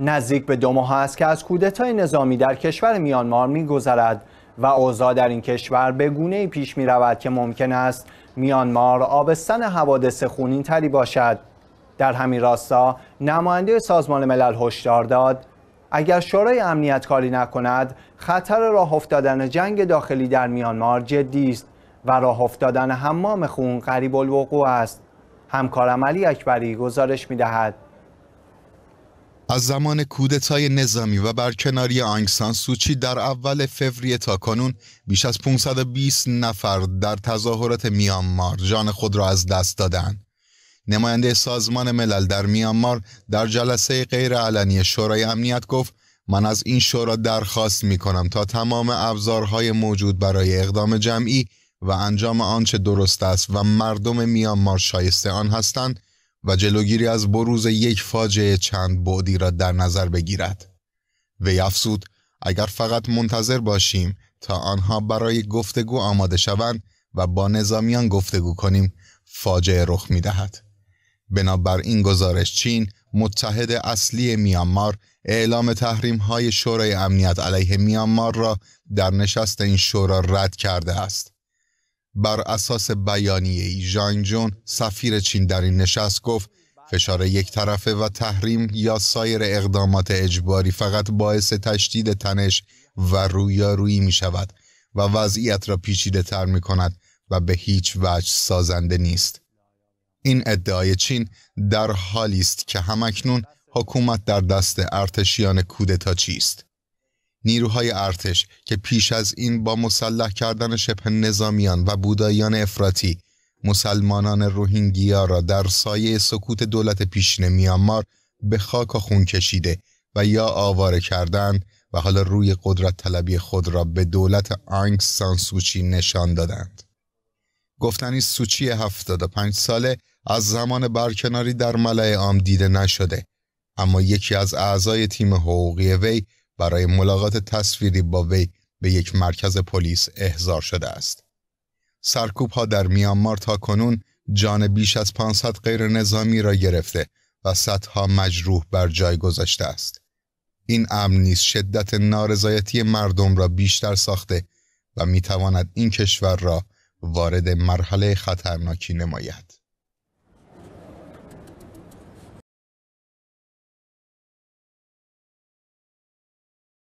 نزدیک به دو ماه است که از کودتای نظامی در کشور میانمار میگذرد و اوضاع در این کشور به گونه پیش می رود که ممکن است میانمار آبستن حوادث خونین تری باشد در همین راستا نماینده سازمان ملل هشدار داد اگر شورای امنیت کاری نکند خطر راه افتادن جنگ داخلی در میانمار جدی است و راه افتادن حمام خون قریب الوقوع است همکارم علی اکبری گزارش می دهد از زمان کودتای نظامی و برکناری آنگسان سوچی در اول فوریه تا کنون بیش از 520 نفر در تظاهرات میانمار جان خود را از دست دادند. نماینده سازمان ملل در میانمار در جلسه غیرعلنی شورای امنیت گفت من از این شورا درخواست می کنم تا تمام ابزارهای موجود برای اقدام جمعی و انجام آنچه درست است و مردم میانمار شایسته آن هستند و جلوگیری از بروز یک فاجعه چند بعدی را در نظر بگیرد. و افزود اگر فقط منتظر باشیم تا آنها برای گفتگو آماده شوند و با نظامیان گفتگو کنیم فاجعه رخ می دهد. بنابر این گزارش چین متحد اصلی میانمار اعلام تحریم های شورای امنیت علیه میانمار را در نشست این شورا رد کرده است. بر اساس بیانیه ای جون سفیر چین در این نشست گفت فشار یک طرفه و تحریم یا سایر اقدامات اجباری فقط باعث تشدید تنش و رویارویی می شود و وضعیت را پیچیده تر می کند و به هیچ وجه سازنده نیست. این ادعای چین در حالی است که همکنون حکومت در دست ارتشیان کودتا چیست. نیروهای ارتش که پیش از این با مسلح کردن شبه نظامیان و بوداییان افراطی مسلمانان روهینگیا را در سایه سکوت دولت پیشین میانمار به خاک و خون کشیده و یا آواره کردن و حالا روی قدرت طلبی خود را به دولت آنگ سانسوچی نشان دادند. گفتنی سوچی 75 ساله از زمان برکناری در ملعه عام دیده نشده اما یکی از اعضای تیم حقوقی وی برای ملاقات تصویری با وی به یک مرکز پلیس احضار شده است. سرکوب ها در میانمار تا کنون جان بیش از 500 غیر نظامی را گرفته و صدها مجروح بر جای گذاشته است. این امن نیز شدت نارضایتی مردم را بیشتر ساخته و میتواند این کشور را وارد مرحله خطرناکی نماید.